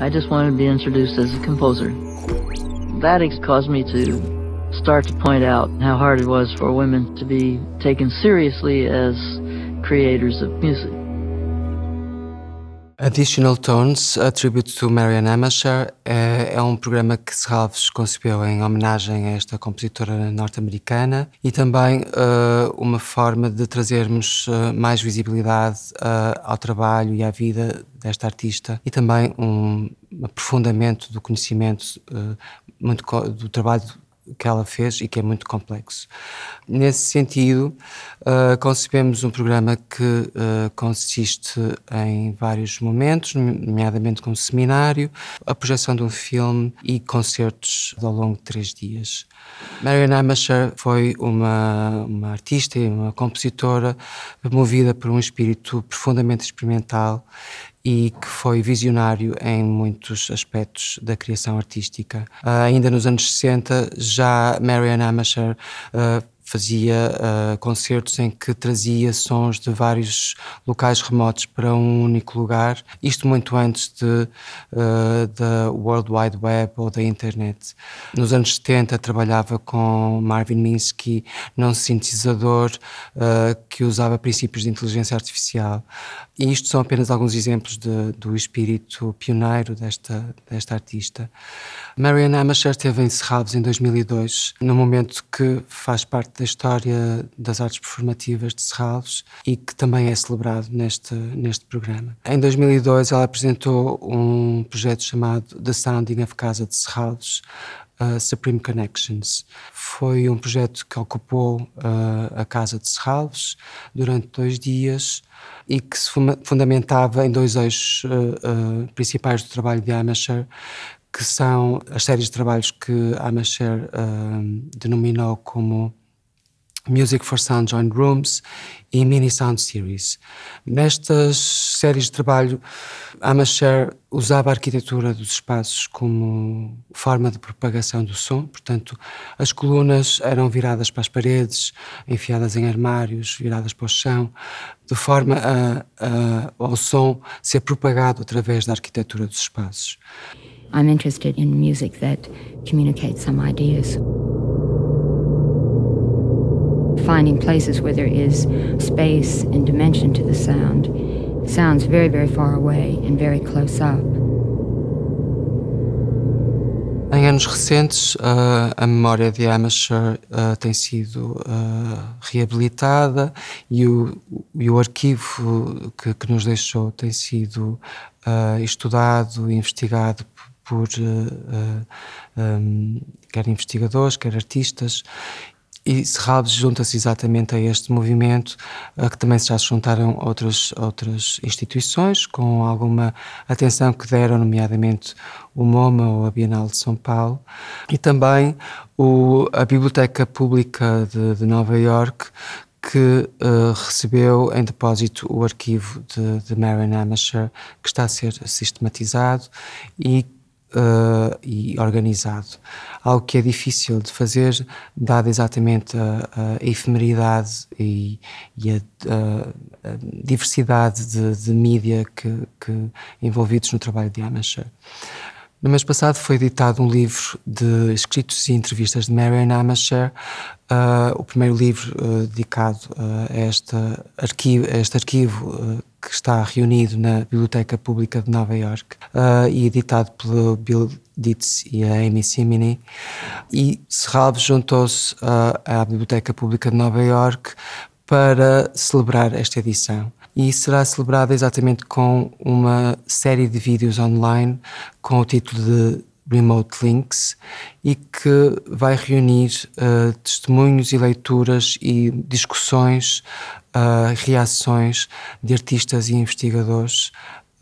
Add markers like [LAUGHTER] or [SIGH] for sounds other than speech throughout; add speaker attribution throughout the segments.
Speaker 1: I just wanted to be introduced as a composer. That caused me to start to point out how hard it was for women to be taken seriously as creators of music.
Speaker 2: Additional Tones, A Tribute to Marian Amasher, é, é, um programa que Serralves concebeu em homenagem a esta compositora norte-americana e também uh, uma forma de trazermos uh, mais visibilidade uh, ao trabalho e à vida desta artista e também um aprofundamento do conhecimento muito do trabalho que ela fez e que é muito complexo. Nesse sentido, uh, concebemos um programa que uh, consiste em vários momentos, nomeadamente com um seminário, a projeção de um filme e concertos ao longo de três dias. Marian Amasher foi uma, uma artista e uma compositora movida por um espírito profundamente experimental e que foi visionário em muitos aspectos da criação artística. Uh, ainda nos anos 60, já Marianne Amacher uh, ah, fazia uh, concertos em que trazia sons de vários locais remotos para um único lugar, isto muito antes de, uh, da World Wide Web ou da internet. Nos anos 70 trabalhava com Marvin Minsky num sintetizador uh, que usava princípios de inteligência artificial. E isto são apenas alguns exemplos de, do espírito pioneiro desta, desta artista. Marianne Amacher esteve em Serralves em 2002, no momento que faz parte da história das artes performativas de Serralves e que também é celebrado neste, neste programa. Em 2002, ela apresentou um projeto chamado The Sounding of Casa de Serralves, uh, Supreme Connections. Foi um projeto que ocupou uh, a Casa de Serralves durante dois dias e que se fundamentava em dois eixos uh, uh, principais do trabalho de Amasher, que são as séries de trabalhos que Amateur uh, denominou como Music for Sound Joint Rooms e Mini Sound Series. Nestas séries de trabalho, Amashare usava a arquitetura dos espaços como forma de propagação do som, portanto, as colunas eram viradas para as paredes, enfiadas em armários, viradas para o chão, de forma a, a, ao som ser propagado através da arquitetura dos espaços. I'm interested in music that communicates some ideas
Speaker 1: finding places where there is space and dimension to the sound. It sounds very, very far away and very close
Speaker 2: up. Em anos recentes, uh, a memória de Amateur uh, tem sido uh, reabilitada e o, e o arquivo que, que, nos deixou tem sido estudado e investigado por um, quer investigadores, quer artistas, e Serralves junta-se exatamente a este movimento, a que também já se juntaram outras, outras instituições, com alguma atenção que deram, nomeadamente o MoMA ou a Bienal de São Paulo, e também o, a Biblioteca Pública de, de Nova York, que uh, recebeu em depósito o arquivo de, de Marion Amasher, que está a ser sistematizado e uh, e organizado. Algo que é difícil de fazer, dada exatamente a, a efemeridade e, e a, a, a, diversidade de, de mídia que, que, envolvidos no trabalho de Amasher. No mês passado foi editado um livro de escritos e entrevistas de Marian Amasher, uh, eh, o primeiro livro uh, dedicado uh, a, arquivo, a este arquivo que está reunido na Biblioteca Pública de Nova York uh, eh, e editado pelo Bill Dietz e a Amy Simini. E Serralves juntou-se uh, à Biblioteca Pública de Nova York para celebrar esta edição. E será celebrada exatamente com uma série de vídeos online com o título de Remote Links e que vai reunir uh, testemunhos e leituras e discussões, uh, reações de artistas e investigadores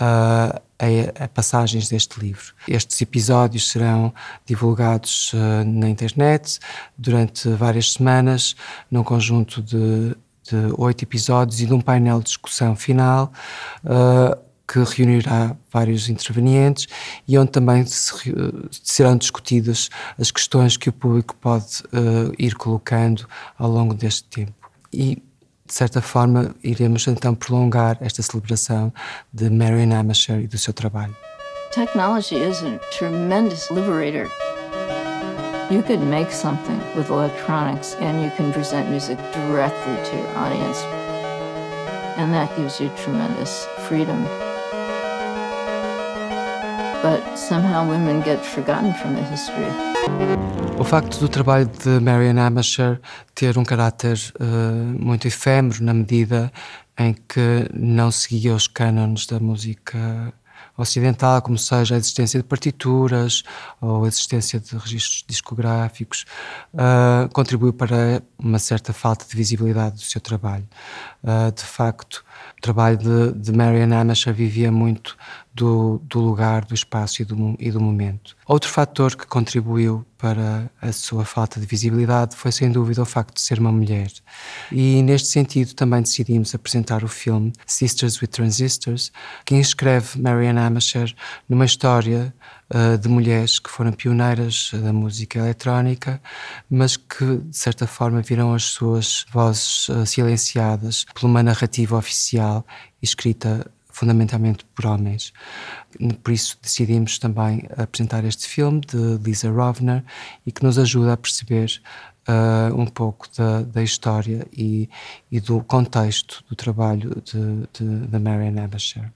Speaker 2: uh, a, a, passagens deste livro. Estes episódios serão divulgados na internet durante várias semanas, num conjunto de de oito episódios e de um painel de discussão final, uh, que reunirá vários intervenientes e onde também se, serão discutidas as questões que o público pode uh, ir colocando ao longo deste tempo. E, de certa forma, iremos então prolongar esta celebração de Marion Amasher e do seu trabalho.
Speaker 1: Technology is a tremendous liberator. You could make something with electronics and you can present music directly to your audience. And that gives you tremendous freedom but somehow women get forgotten from the history.
Speaker 2: O facto do trabalho de Marian Amasher ter um caráter uh, muito efêmero na medida em que não seguia os cânones da música ocidental, como seja a existência de partituras ou a existência de registros discográficos, uh, contribuiu para uma certa falta de visibilidade do seu trabalho. Uh, de facto, o trabalho de, de Marian Amasher vivia muito do, do lugar, do espaço e do, e do momento. Outro fator que contribuiu para a sua falta de visibilidade foi sem dúvida o facto de ser uma mulher. E neste sentido também decidimos apresentar o filme Sisters with Transistors, que inscreve Marianne Amacher numa história uh, de mulheres que foram pioneiras eh, da música eletrónica, mas que de certa forma viram as suas vozes uh, silenciadas por uma narrativa oficial escrita fundamentalmente por homens. Por isso decidimos também apresentar este filme de Lisa Rovner e que nos ajuda a perceber uh, um pouco da, da história e, e, do contexto do trabalho de, de, de Marian Abasher.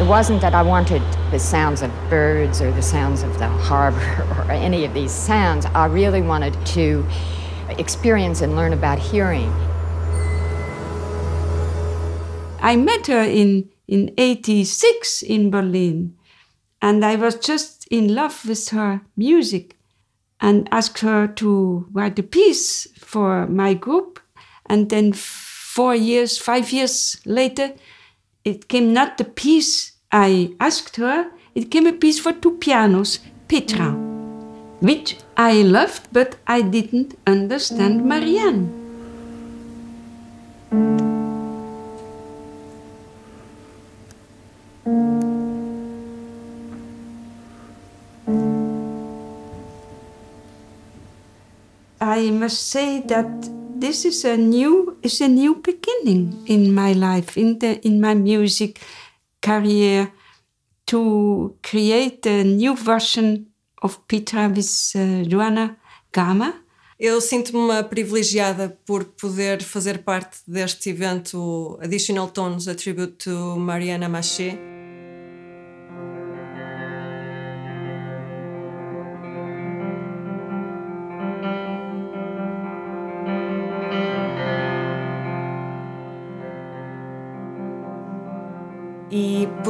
Speaker 1: It wasn't that I wanted the sounds of birds or the sounds of the harbor [LAUGHS] or any of these sounds. I really wanted to experience and learn about hearing. I met her in, in 86 in Berlin, and I was just in love with her music and asked her to write a piece for my group. And then four years, five years later, it came not the piece I asked her, it came a piece for two pianos, Petra, which I loved, but I didn't understand Marianne. I must say that this is a new is a new beginning in my life, in the in my music career, to create a new version of Petra with uh, Joanna Gama. Eu sinto-me privilegiada por poder fazer parte deste evento Additional Tones, a tribute to Mariana Maché.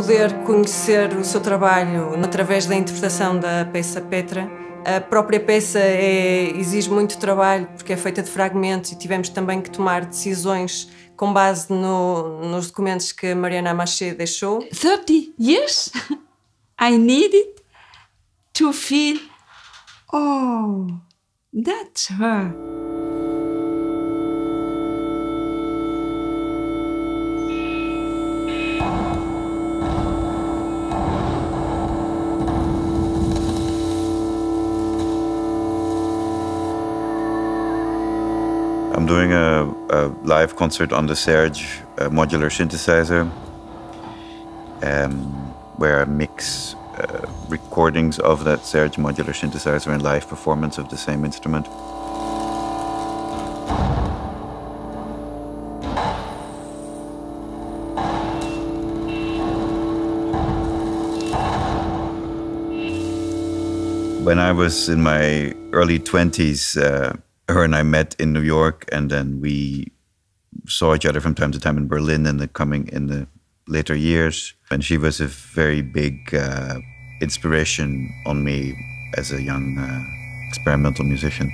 Speaker 1: poder conhecer o seu trabalho através da interpretação da peça Petra. A própria peça é, exige muito trabalho porque é feita de fragmentos e tivemos também que tomar decisões com base no, nos documentos que Mariana Maché deixou. 30 years I needed to feel, oh, that's her. I'm doing a, a live concert on the Serge modular synthesizer um, where I mix uh, recordings of that Serge modular synthesizer and live performance of the same instrument. When I was in my early 20s, uh, her and I met in New York, and then we saw each other from time to time in Berlin in the coming in the later years. And she was a very big uh, inspiration on me as a young uh, experimental musician.